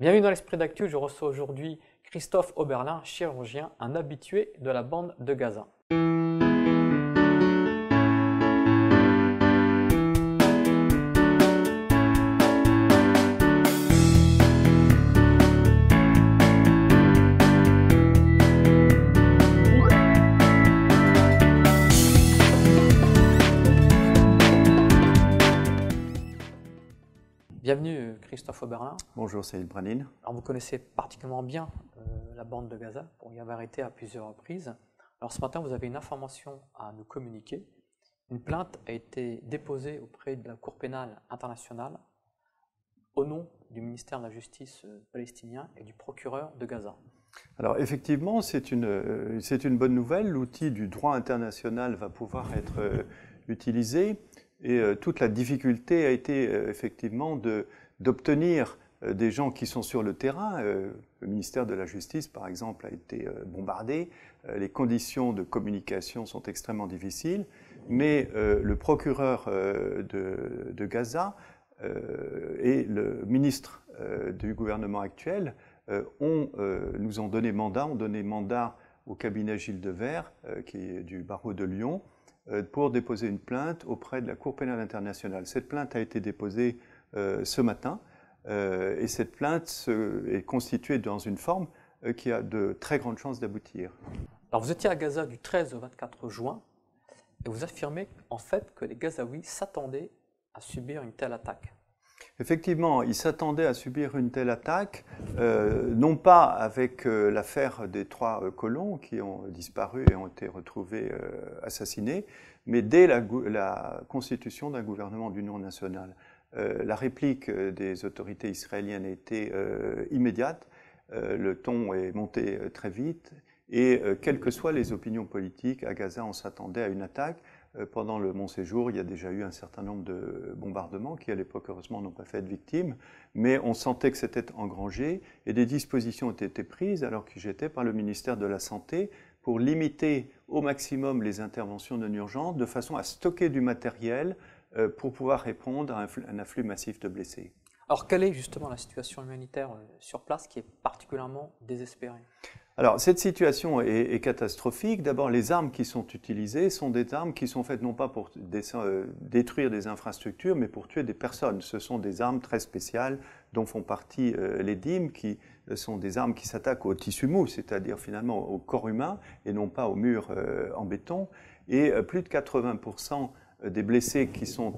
Bienvenue dans l'Esprit d'Actu, je reçois aujourd'hui Christophe Oberlin, chirurgien, un habitué de la bande de Gaza. Bienvenue Christophe Oberlin. Bonjour Céline Branin. Alors vous connaissez particulièrement bien euh, la bande de Gaza pour y avoir été à plusieurs reprises. Alors ce matin vous avez une information à nous communiquer. Une plainte a été déposée auprès de la Cour pénale internationale au nom du ministère de la Justice euh, palestinien et du procureur de Gaza. Alors effectivement, c'est une, euh, une, bonne nouvelle. L'outil du droit international va pouvoir être utilisé. Et euh, toute la difficulté a été euh, effectivement d'obtenir euh, des gens qui sont sur le terrain. le ministère de la Justice, par exemple, a été bombardé. les conditions de communication sont extrêmement difficiles. Mais le procureur de, Gaza et le ministre du gouvernement actuel ont, nous ont donné mandat, ont donné mandat au cabinet Gilles Devers, qui est du barreau de Lyon, euh, pour déposer une plainte auprès de la Cour pénale internationale. Cette plainte a été déposée euh, ce matin euh, et cette plainte est constituée dans une forme qui a de très grandes chances d'aboutir. Alors vous étiez à Gaza du 13 au 24 juin et vous affirmez en fait que les Gazaouis s'attendaient à subir une telle attaque. Effectivement, il s'attendait à subir une telle attaque, euh, non pas avec euh, l'affaire des trois euh, colons qui ont disparu et ont été retrouvés assassinés, mais dès la, constitution d'un gouvernement d'union nationale. la réplique des autorités israéliennes a était immédiate, le ton est monté très vite, et quelles que soient les opinions politiques, à Gaza on s'attendait à une attaque. Euh, pendant le, mon séjour, il y a déjà eu un certain nombre de bombardements qui, à l'époque, heureusement, n'ont pas fait de victimes, mais on sentait que c'était engrangé et des dispositions ont été prises, alors que j'étais par le ministère de la Santé, pour limiter au maximum les interventions non urgentes, de façon à stocker du matériel euh, pour pouvoir répondre à un afflux massif de blessés. Alors, quelle est justement la situation humanitaire euh, sur place qui est particulièrement désespérée alors, cette situation est, catastrophique. D'abord, les armes qui sont utilisées sont des armes qui sont faites non pas pour euh, détruire des infrastructures, mais pour tuer des personnes. Ce sont des armes très spéciales dont font partie euh, les dîmes, qui sont des armes qui s'attaquent au tissu mou, c'est-à-dire finalement au corps humain et non pas au mur euh, en béton. Et plus de 80% des blessés qui sont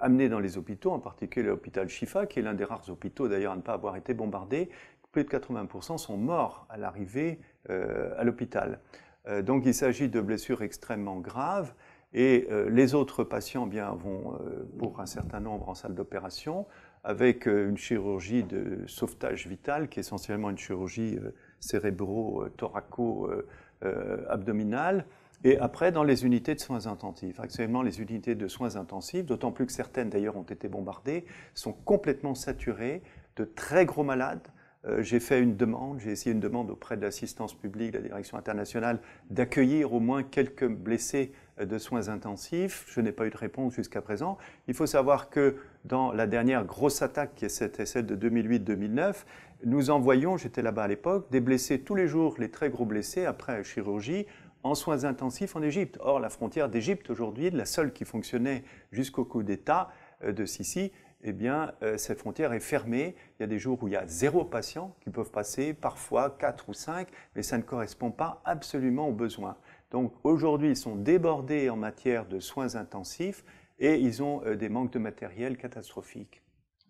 amenés dans les hôpitaux, en particulier l'hôpital Shifa, qui est l'un des rares hôpitaux d'ailleurs à ne pas avoir été bombardé, plus de 80% sont morts à l'arrivée euh, à l'hôpital. Euh, donc il s'agit de blessures extrêmement graves et euh, les autres patients bien, vont pour un certain nombre en salle d'opération avec une chirurgie de sauvetage vital qui est essentiellement une chirurgie cérébro-thoraco-abdominale. Et après, dans les unités de soins intensifs. Actuellement, les unités de soins intensifs, d'autant plus que certaines d'ailleurs ont été bombardées, sont complètement saturées de très gros malades euh, j'ai fait une demande, j'ai essayé une demande auprès de l'assistance publique, de la direction internationale, d'accueillir au moins quelques blessés euh, de soins intensifs. Je n'ai pas eu de réponse jusqu'à présent. Il faut savoir que dans la dernière grosse attaque, qui était celle de 2008-2009, nous envoyons, j'étais là-bas à l'époque, des blessés tous les jours, les très gros blessés, après chirurgie, en soins intensifs en Égypte. Or, la frontière d'Égypte aujourd'hui, la seule qui fonctionnait jusqu'au coup d'État euh, de Sisi, eh bien, euh, cette frontière est fermée. Il y a des jours où il y a zéro patient qui peuvent passer, parfois 4 ou cinq, mais ça ne correspond pas absolument aux besoins. Donc aujourd'hui, ils sont débordés en matière de soins intensifs et ils ont euh, des manques de matériel catastrophiques.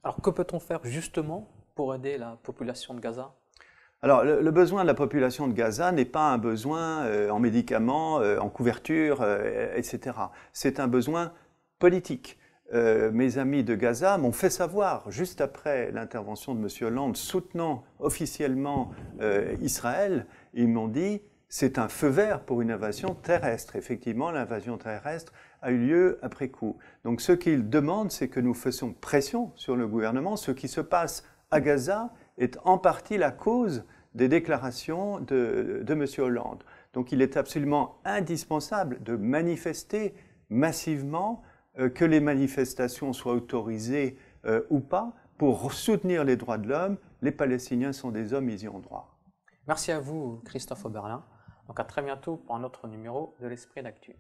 Alors que peut-on faire justement pour aider la population de Gaza alors, le, besoin de la population de Gaza n'est pas un besoin euh, en médicaments, en couverture, etc. C'est un besoin politique euh, mes amis de Gaza m'ont fait savoir, juste après l'intervention de M. Hollande, soutenant officiellement euh, Israël, ils m'ont dit c'est un feu vert pour une invasion terrestre. Effectivement, l'invasion terrestre a eu lieu après coup. Donc ce qu'ils demandent, c'est que nous fassions pression sur le gouvernement. Ce qui se passe à Gaza est en partie la cause des déclarations de, de M. Hollande. Donc il est absolument indispensable de manifester massivement euh, que les manifestations soient autorisées euh, ou pas, pour soutenir les droits de l'homme, les Palestiniens sont des hommes, ils y ont droit. Merci à vous, Christophe Oberlin. Donc à très bientôt pour un autre numéro de l'Esprit d'Actu.